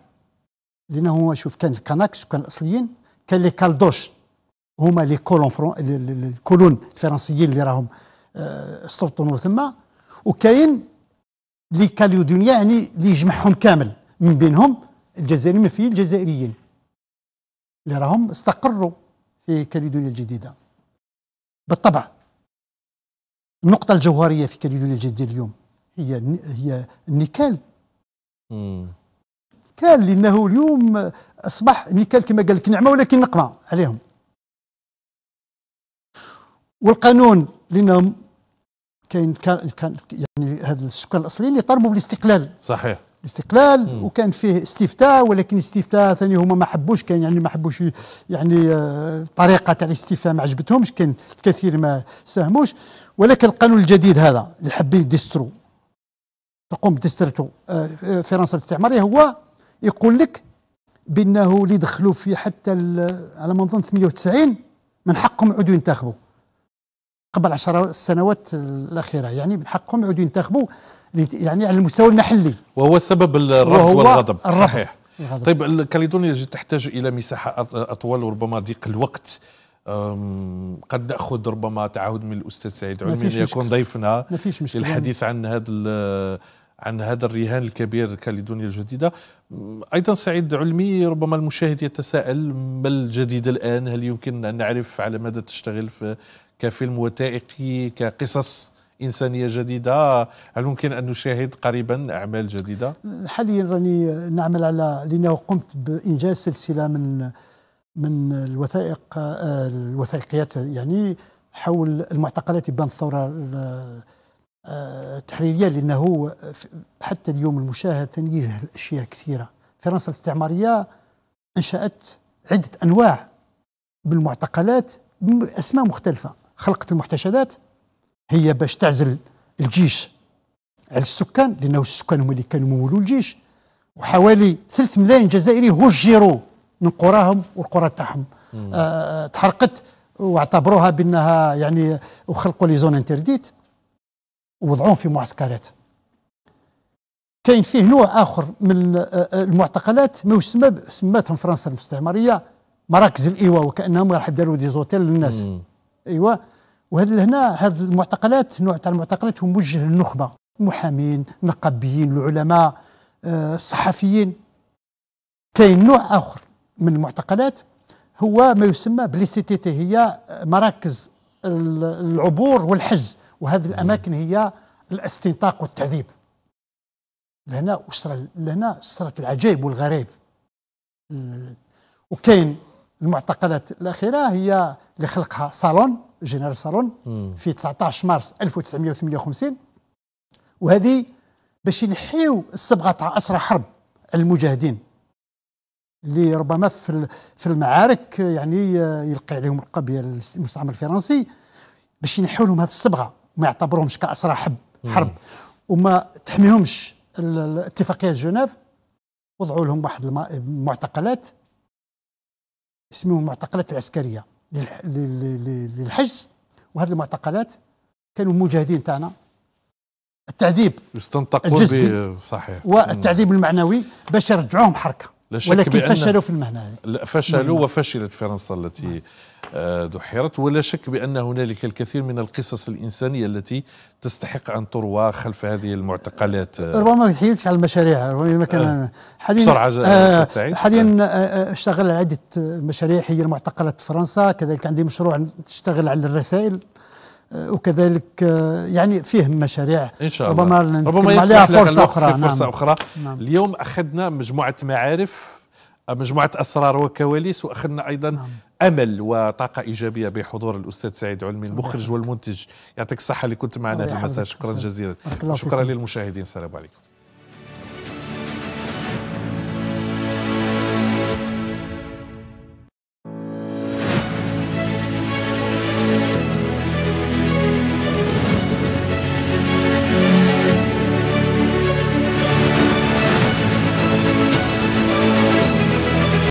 لانه هو شوف كان الكناك كان الاصليين كان لي كالدوش هما لي كولون فرون الكولون الفرنسيين اللي راهم آه، استوطنوا ثم وكاين لي كاليودونيا يعني اللي يجمعهم كامل من بينهم الجزائريين في الجزائريين اللي راهم استقروا في كاليدونيا الجديدة بالطبع النقطة الجوهرية في كاليدونيا الجديدة اليوم هي هي النكال كان لأنه اليوم أصبح نكال كما قال لك نعمة ولكن نقمة عليهم والقانون لانهم كاين كان يعني هذا السكان الأصليين اللي طلبوا بالاستقلال صحيح الاستقلال مم. وكان فيه استفتاء ولكن استفتاء ثاني هما ما حبوش كان يعني ما حبوش يعني آه، طريقه تاع الاستفتاء ما عجبتهمش كان الكثير ما ساهموش ولكن القانون الجديد هذا اللي حابين ديسترو تقوم ديسترتو آه، آه، فرنسا الاستعماريه هو يقول لك بانه اللي دخلوا في حتى على ما نظن 98 من حقهم يعودوا ينتخبوا قبل 10 سنوات الاخيره يعني من حقهم يعودوا ينتخبوا يعني على المستوى المحلي وهو سبب الرفض وهو والغضب الرفض. صحيح الغضب. طيب كاليدونيا تحتاج الى مساحه اطول وربما ضيق الوقت قد ناخذ ربما تعهد من الاستاذ سعيد علمي ان يكون ضيفنا للحديث عن هذا عن هذا الرهان الكبير كاليدونيا الجديده ايضا سعيد علمي ربما المشاهد يتساءل ما الجديد الان هل يمكن ان نعرف على ماذا تشتغل في كفيلم وثائقي كقصص انسانيه جديده هل ممكن ان نشاهد قريبا اعمال جديده حاليا راني نعمل على لانه قمت بانجاز سلسله من من الوثائق الوثائقيات يعني حول المعتقلات بان الثوره التحريريه لانه حتى اليوم المشاهد يجهل اشياء كثيره فرنسا الاستعماريه انشات عده انواع بالمعتقلات باسماء مختلفه خلقت المحتشدات هي باش تعزل الجيش على السكان لانه السكان هما اللي كانوا مولوا الجيش وحوالي 3 ملايين جزائري هجروا من قراهم والقرى تاعهم آه تحرقت واعتبروها بانها يعني وخلقوا لي زون انترديت ووضعوهم في معسكرات كاين فيه نوع اخر من آه، آه، المعتقلات ما يسمى سماتهم فرنسا الاستعماريه مراكز الايواء وكانهم راح يديروا دي زوتيل للناس ايوا وهذا لهنا هذه المعتقلات نوع تاع المعتقلات هو موجه للنخبه المحامين النقابيين العلماء آه، الصحفيين كاين نوع اخر من المعتقلات هو ما يسمى بلي هي مراكز العبور والحجز وهذه الاماكن هي الاستنطاق والتعذيب لهنا لهنا صارت العجائب والغريب وكاين المعتقلات الاخيره هي اللي خلقها صالون جنرال صالون في 19 مارس 1958 وهذه باش ينحيو الصبغه تاع اسرى حرب المجاهدين اللي ربما في في المعارك يعني يلقي عليهم القبيل المستعمر الفرنسي باش ينحيو لهم هذه الصبغه وما يعتبروهمش كاسرى حرب حرب وما تحميهمش اتفاقيه جنيف وضعوا لهم واحد المعتقلات اسمهم المعتقلات العسكريه للحجز وهذه المعتقلات كانوا مجاهدين تاعنا التعذيب يستنطقون صحيح والتعذيب المعنوي باش يرجعوهم حركه ولكن فشلوا في المهنه هذه فشلوا وفشلت فرنسا التي نعم. آه، دحرت ولا شك بأن هنالك الكثير من القصص الإنسانية التي تستحق أن تروى خلف هذه المعتقلات آه، ربما حيلت على المشاريع ربما كان آه، حاليا بسرعة سعيد حاليا اشتغل على عدة مشاريع هي معتقلات فرنسا كذلك عندي مشروع تشتغل على الرسائل وكذلك يعني فيه مشاريع ان شاء الله ربما ربما عليها فرصه اخرى فرصه نعم. اخرى نعم. اليوم اخذنا مجموعه معارف مجموعه اسرار وكواليس واخذنا ايضا نعم. امل وطاقه ايجابيه بحضور الاستاذ سعيد علمي المخرج والمنتج يعطيك الصحه اللي كنت معنا في المساء شكرا جزيلا شكرا للمشاهدين السلام عليكم